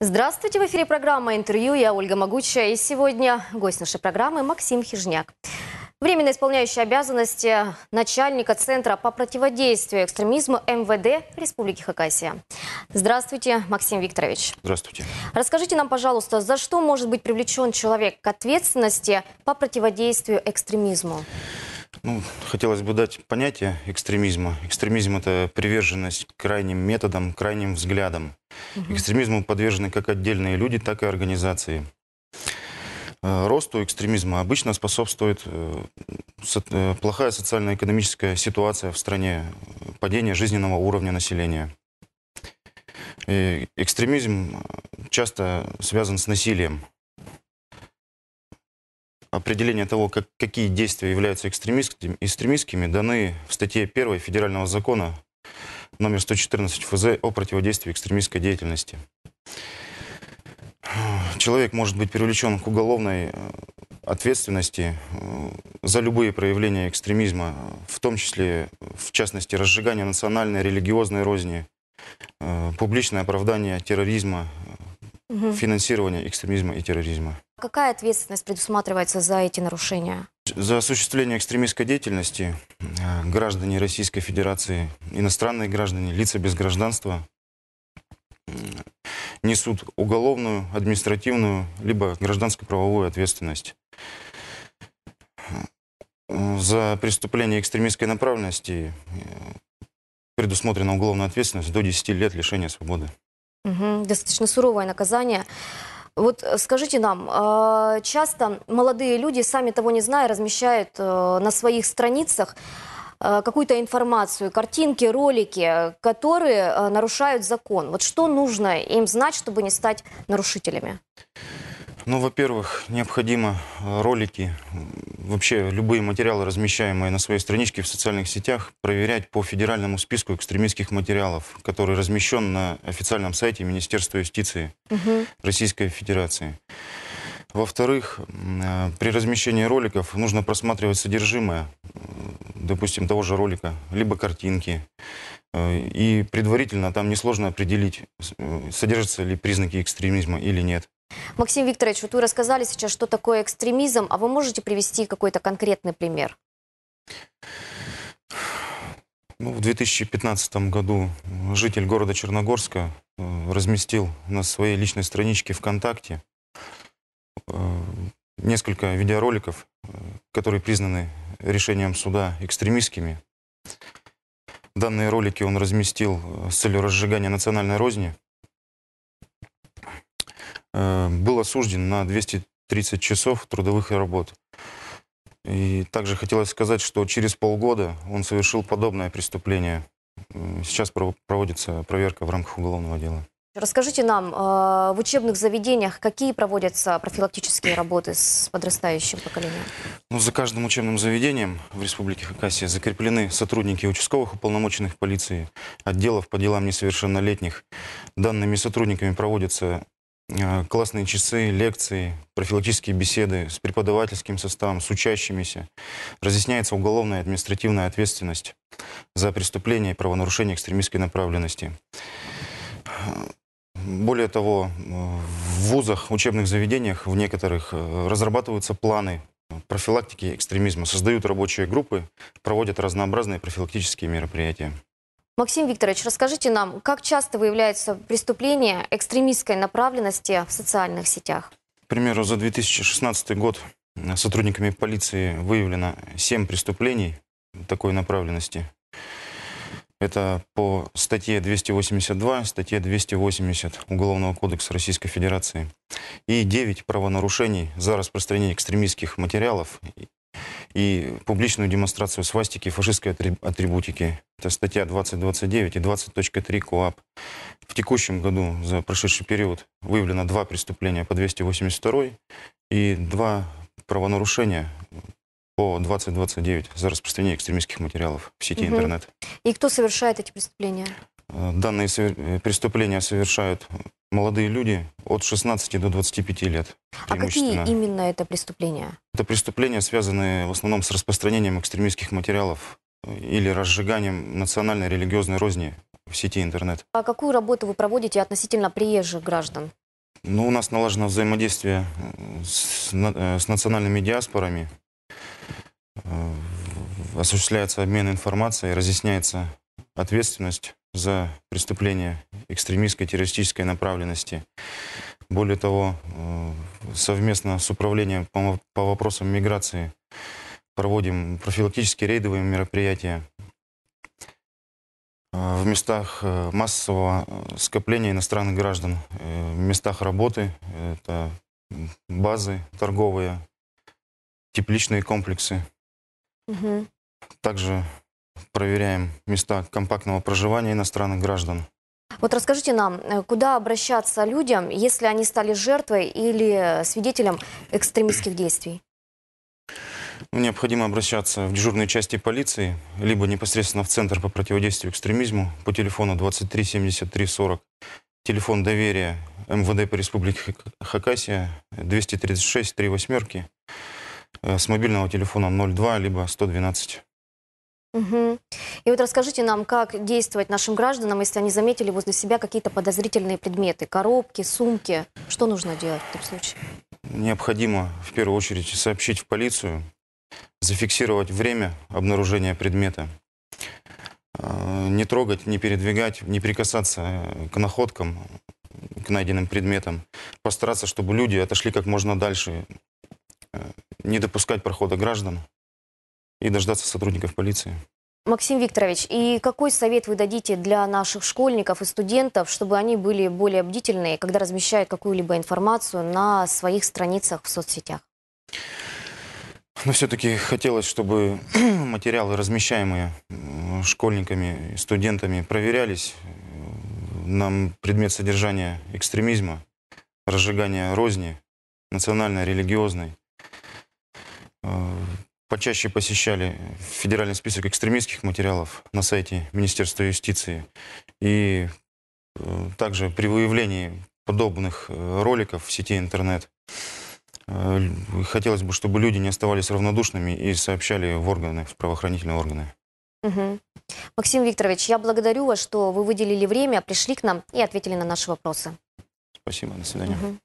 Здравствуйте, в эфире программа «Интервью». Я Ольга Могучая. И сегодня гость нашей программы Максим Хижняк. Временно исполняющий обязанности начальника Центра по противодействию экстремизму МВД Республики Хакасия. Здравствуйте, Максим Викторович. Здравствуйте. Расскажите нам, пожалуйста, за что может быть привлечен человек к ответственности по противодействию экстремизму? Ну, хотелось бы дать понятие экстремизма. Экстремизм – это приверженность крайним методам, крайним взглядам. Угу. Экстремизму подвержены как отдельные люди, так и организации. Э, росту экстремизма обычно способствует э, э, плохая социально-экономическая ситуация в стране, падение жизненного уровня населения. И экстремизм часто связан с насилием определение того, как, какие действия являются экстремистскими, экстремистскими, даны в статье 1 Федерального закона номер 114 ФЗ о противодействии экстремистской деятельности. Человек может быть привлечен к уголовной э, ответственности э, за любые проявления экстремизма, в том числе, в частности, разжигание национальной, религиозной розни, э, публичное оправдание терроризма, угу. финансирования экстремизма и терроризма. А какая ответственность предусматривается за эти нарушения? За осуществление экстремистской деятельности э, граждане Российской Федерации, иностранные граждане, лица без гражданства несут уголовную, административную, либо гражданско-правовую ответственность. Э, за преступление экстремистской направленности э, предусмотрена уголовная ответственность до 10 лет лишения свободы. Угу, достаточно суровое наказание. Вот э, скажите нам, а, часто молодые люди, сами того не зная, размещают э, на своих страницах э, какую-то информацию, картинки, ролики, которые нарушают закон. Вот что нужно им знать, чтобы не стать нарушителями? Ну, во-первых, необходимо э, ролики, вообще любые материалы, размещаемые на своей страничке в социальных сетях, проверять по федеральному списку экстремистских материалов, который размещен на официальном сайте Министерства юстиции угу. Российской Федерации. Во-вторых, э, при размещении роликов нужно просматривать содержимое, допустим, того же ролика, либо картинки. Э, и предварительно там несложно определить, содержатся ли признаки экстремизма или нет. Максим Викторович, вот вы рассказали сейчас, что такое экстремизм, а вы можете привести какой-то конкретный пример? Ну, в 2015 году житель города Черногорска э, разместил на своей личной страничке ВКонтакте э, несколько видеороликов, э, которые признаны решением суда экстремистскими. Данные ролики он разместил с целью разжигания национальной розни – Э, был осужден на 230 часов трудовых работ. И также хотелось сказать, что через полгода он совершил подобное преступление. Сейчас проводится проверка в рамках уголовного дела. Расскажите нам, э, в учебных заведениях какие проводятся профилактические работы с подрастающим поколением? Ну, за каждым учебным заведением в Республике Хакасия закреплены сотрудники участковых уполномоченных полиции, отделов по делам несовершеннолетних. Данными сотрудниками проводятся а, классные часы, лекции, профилактические беседы с преподавательским составом, с учащимися. Разъясняется уголовная и административная ответственность за преступления и правонарушения экстремистской направленности. Более того, в вузах, учебных заведениях в некоторых э, разрабатываются планы профилактики экстремизма, создают рабочие группы, проводят разнообразные профилактические мероприятия. Максим Викторович, расскажите нам, как часто выявляются преступления экстремистской направленности в социальных сетях? К примеру, за 2016 год сотрудниками полиции выявлено 7 преступлений такой направленности. Это по статье 282, статье 280 Уголовного кодекса Российской Федерации. И 9 правонарушений за распространение экстремистских материалов и публичную демонстрацию свастики фашистской атрибутики. Это статья 20.29 и 20.3 КОАП. В текущем году за прошедший период выявлено два преступления по 282 и два правонарушения по 2029 за распространение экстремистских материалов в сети угу. интернет. И кто совершает эти преступления? Э, данные э, преступления совершают Молодые люди от 16 до 25 лет. А какие именно это преступления? Это преступления, связанные в основном с распространением экстремистских материалов э, или разжиганием национальной религиозной розни в сети интернет. А какую работу вы проводите относительно приезжих граждан? Ну, у нас налажено взаимодействие э, с, на, э, с национальными диаспорами. Осуществляется обмен информацией, разъясняется ответственность за преступления экстремистской террористической направленности. Более того, э, совместно с управлением по, по вопросам миграции проводим профилактические рейдовые мероприятия э, в местах э, массового скопления иностранных граждан, в местах работы, это базы торговые, тепличные комплексы. Угу. Также проверяем места компактного проживания иностранных граждан. Вот расскажите нам, э, куда обращаться людям, если они стали жертвой или э, свидетелем экстремистских действий? Необходимо обращаться в дежурные части полиции, либо непосредственно в Центр по противодействию экстремизму по телефону 23 73 40, телефон доверия МВД по Республике Хакасия 236 3 восьмерки, э, с мобильного телефона 02 либо 112. Угу. И вот расскажите нам, как действовать нашим гражданам, если они заметили возле себя какие-то подозрительные предметы, коробки, сумки. Что нужно делать в таком случае? Необходимо в первую очередь сообщить в полицию, зафиксировать время обнаружения предмета, э, не трогать, не передвигать, не прикасаться э, к находкам, к найденным предметам, постараться, чтобы люди отошли как можно дальше, э, не допускать прохода граждан и дождаться сотрудников полиции. Максим Викторович, и какой совет вы дадите для наших школьников и студентов, чтобы они были более бдительны, когда размещают какую-либо информацию на своих страницах в соцсетях? Но ну, все-таки хотелось, чтобы материалы, размещаемые школьниками и студентами, проверялись на предмет содержания экстремизма, разжигания розни, национально-религиозной. Э, почаще посещали федеральный список экстремистских материалов на сайте Министерства юстиции. И э, также при выявлении подобных э, роликов в сети интернет э, хотелось бы, чтобы люди не оставались равнодушными и сообщали в органы, в правоохранительные органы. Угу. Максим Викторович, я благодарю вас, что вы выделили время, пришли к нам и ответили на наши вопросы. Спасибо, до свидания. Угу.